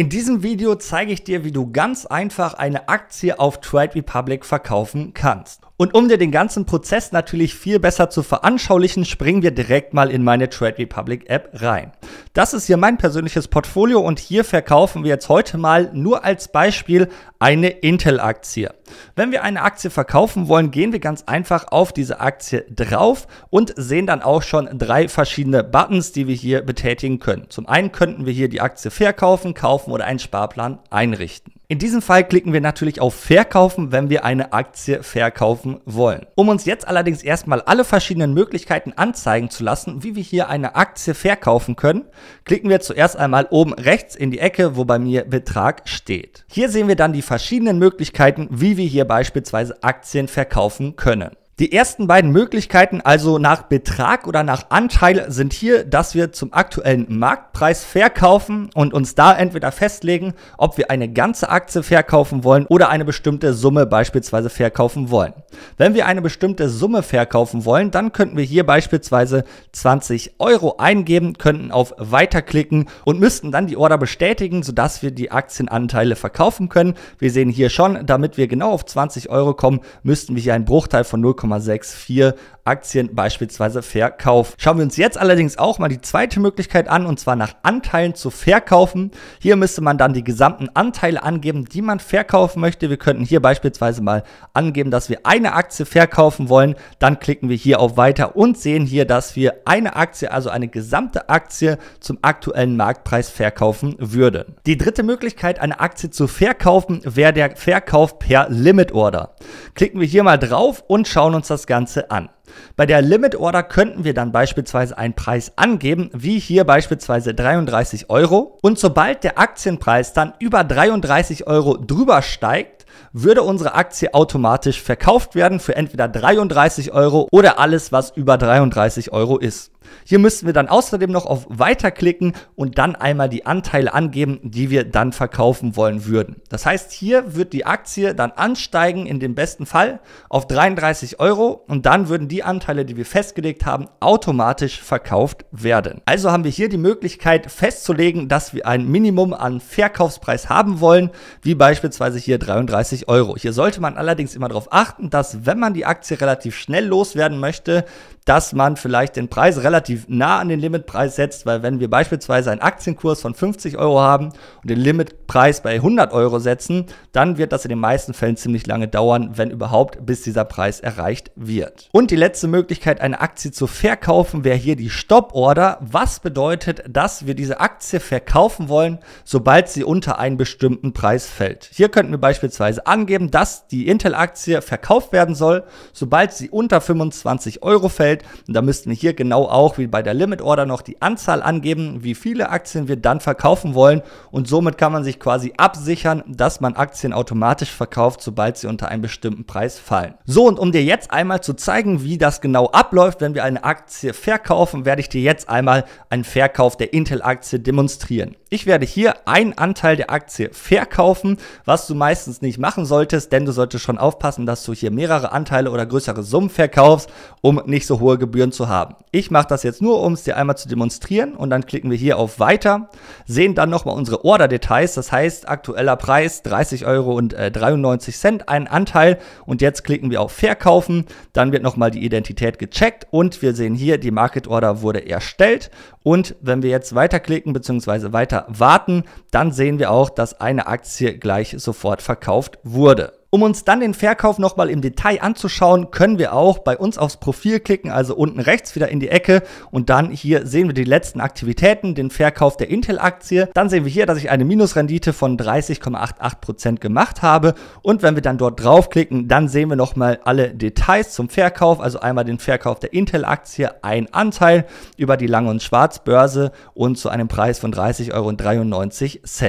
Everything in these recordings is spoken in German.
In diesem Video zeige ich dir, wie du ganz einfach eine Aktie auf Trade Republic verkaufen kannst. Und um dir den ganzen Prozess natürlich viel besser zu veranschaulichen, springen wir direkt mal in meine Trade Republic App rein. Das ist hier mein persönliches Portfolio und hier verkaufen wir jetzt heute mal nur als Beispiel eine Intel-Aktie. Wenn wir eine Aktie verkaufen wollen, gehen wir ganz einfach auf diese Aktie drauf und sehen dann auch schon drei verschiedene Buttons, die wir hier betätigen können. Zum einen könnten wir hier die Aktie verkaufen, kaufen oder einen Sparplan einrichten. In diesem Fall klicken wir natürlich auf Verkaufen, wenn wir eine Aktie verkaufen wollen. Um uns jetzt allerdings erstmal alle verschiedenen Möglichkeiten anzeigen zu lassen, wie wir hier eine Aktie verkaufen können, klicken wir zuerst einmal oben rechts in die Ecke, wo bei mir Betrag steht. Hier sehen wir dann die verschiedenen Möglichkeiten, wie wir hier beispielsweise Aktien verkaufen können. Die ersten beiden Möglichkeiten, also nach Betrag oder nach Anteil, sind hier, dass wir zum aktuellen Marktpreis verkaufen und uns da entweder festlegen, ob wir eine ganze Aktie verkaufen wollen oder eine bestimmte Summe beispielsweise verkaufen wollen. Wenn wir eine bestimmte Summe verkaufen wollen, dann könnten wir hier beispielsweise 20 Euro eingeben, könnten auf Weiter klicken und müssten dann die Order bestätigen, sodass wir die Aktienanteile verkaufen können. Wir sehen hier schon, damit wir genau auf 20 Euro kommen, müssten wir hier einen Bruchteil von 0,64 Aktien beispielsweise verkaufen. Schauen wir uns jetzt allerdings auch mal die zweite Möglichkeit an, und zwar nach Anteilen zu verkaufen. Hier müsste man dann die gesamten Anteile angeben, die man verkaufen möchte. Wir könnten hier beispielsweise mal angeben, dass wir ein eine Aktie verkaufen wollen, dann klicken wir hier auf Weiter und sehen hier, dass wir eine Aktie, also eine gesamte Aktie zum aktuellen Marktpreis verkaufen würden. Die dritte Möglichkeit, eine Aktie zu verkaufen, wäre der Verkauf per Limit Order. Klicken wir hier mal drauf und schauen uns das Ganze an. Bei der Limit Order könnten wir dann beispielsweise einen Preis angeben, wie hier beispielsweise 33 Euro. Und sobald der Aktienpreis dann über 33 Euro drüber steigt, würde unsere Aktie automatisch verkauft werden für entweder 33 Euro oder alles, was über 33 Euro ist. Hier müssten wir dann außerdem noch auf Weiter klicken und dann einmal die Anteile angeben, die wir dann verkaufen wollen würden. Das heißt, hier wird die Aktie dann ansteigen, in dem besten Fall, auf 33 Euro und dann würden die Anteile, die wir festgelegt haben, automatisch verkauft werden. Also haben wir hier die Möglichkeit festzulegen, dass wir ein Minimum an Verkaufspreis haben wollen, wie beispielsweise hier 33 Euro. Hier sollte man allerdings immer darauf achten, dass wenn man die Aktie relativ schnell loswerden möchte, dass man vielleicht den Preis relativ relativ nah an den Limitpreis setzt, weil wenn wir beispielsweise einen Aktienkurs von 50 Euro haben und den Limitpreis bei 100 Euro setzen, dann wird das in den meisten Fällen ziemlich lange dauern, wenn überhaupt, bis dieser Preis erreicht wird. Und die letzte Möglichkeit, eine Aktie zu verkaufen, wäre hier die Stop-Order. Was bedeutet, dass wir diese Aktie verkaufen wollen, sobald sie unter einen bestimmten Preis fällt. Hier könnten wir beispielsweise angeben, dass die Intel-Aktie verkauft werden soll, sobald sie unter 25 Euro fällt. Und da müssten wir hier genau auf auch wie bei der Limit Order noch die Anzahl angeben, wie viele Aktien wir dann verkaufen wollen und somit kann man sich quasi absichern, dass man Aktien automatisch verkauft, sobald sie unter einen bestimmten Preis fallen. So und um dir jetzt einmal zu zeigen, wie das genau abläuft, wenn wir eine Aktie verkaufen, werde ich dir jetzt einmal einen Verkauf der Intel-Aktie demonstrieren. Ich werde hier einen Anteil der Aktie verkaufen, was du meistens nicht machen solltest, denn du solltest schon aufpassen, dass du hier mehrere Anteile oder größere Summen verkaufst, um nicht so hohe Gebühren zu haben. Ich mache das jetzt nur, um es dir einmal zu demonstrieren. Und dann klicken wir hier auf Weiter, sehen dann nochmal unsere Order-Details. Das heißt, aktueller Preis 30 Euro und 93 äh, Cent, einen Anteil. Und jetzt klicken wir auf Verkaufen. Dann wird nochmal die Identität gecheckt. Und wir sehen hier, die Market Order wurde erstellt. Und wenn wir jetzt weiterklicken bzw. weiter warten, dann sehen wir auch, dass eine Aktie gleich sofort verkauft wurde. Um uns dann den Verkauf nochmal im Detail anzuschauen, können wir auch bei uns aufs Profil klicken, also unten rechts wieder in die Ecke und dann hier sehen wir die letzten Aktivitäten, den Verkauf der Intel-Aktie. Dann sehen wir hier, dass ich eine Minusrendite von 30,88% gemacht habe und wenn wir dann dort draufklicken, dann sehen wir nochmal alle Details zum Verkauf, also einmal den Verkauf der Intel-Aktie, ein Anteil über die Lang- und Schwarzbörse und zu einem Preis von 30,93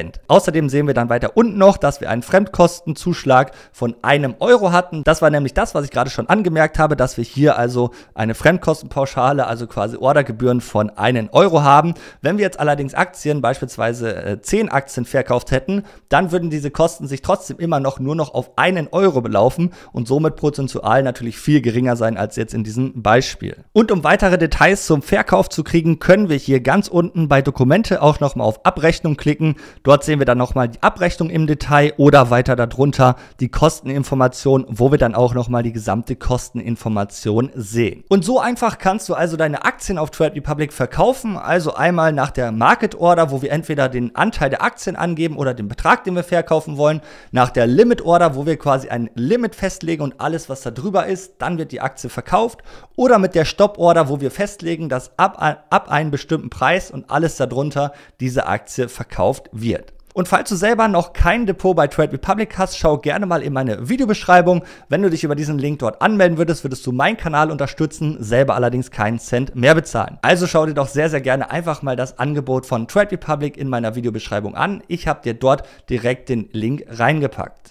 Euro. Außerdem sehen wir dann weiter unten noch, dass wir einen Fremdkostenzuschlag von einem Euro hatten. Das war nämlich das, was ich gerade schon angemerkt habe, dass wir hier also eine Fremdkostenpauschale, also quasi Ordergebühren von einem Euro haben. Wenn wir jetzt allerdings Aktien, beispielsweise äh, zehn Aktien verkauft hätten, dann würden diese Kosten sich trotzdem immer noch nur noch auf einen Euro belaufen und somit prozentual natürlich viel geringer sein als jetzt in diesem Beispiel. Und um weitere Details zum Verkauf zu kriegen, können wir hier ganz unten bei Dokumente auch nochmal auf Abrechnung klicken. Dort sehen wir dann nochmal die Abrechnung im Detail oder weiter darunter die Kosten Kosteninformation, wo wir dann auch nochmal die gesamte Kosteninformation sehen. Und so einfach kannst du also deine Aktien auf Trade Republic verkaufen. Also einmal nach der Market Order, wo wir entweder den Anteil der Aktien angeben oder den Betrag, den wir verkaufen wollen. Nach der Limit Order, wo wir quasi ein Limit festlegen und alles, was da drüber ist, dann wird die Aktie verkauft. Oder mit der Stop Order, wo wir festlegen, dass ab, ab einem bestimmten Preis und alles darunter diese Aktie verkauft wird. Und falls du selber noch kein Depot bei Trade Republic hast, schau gerne mal in meine Videobeschreibung. Wenn du dich über diesen Link dort anmelden würdest, würdest du meinen Kanal unterstützen, selber allerdings keinen Cent mehr bezahlen. Also schau dir doch sehr, sehr gerne einfach mal das Angebot von Trade Republic in meiner Videobeschreibung an. Ich habe dir dort direkt den Link reingepackt.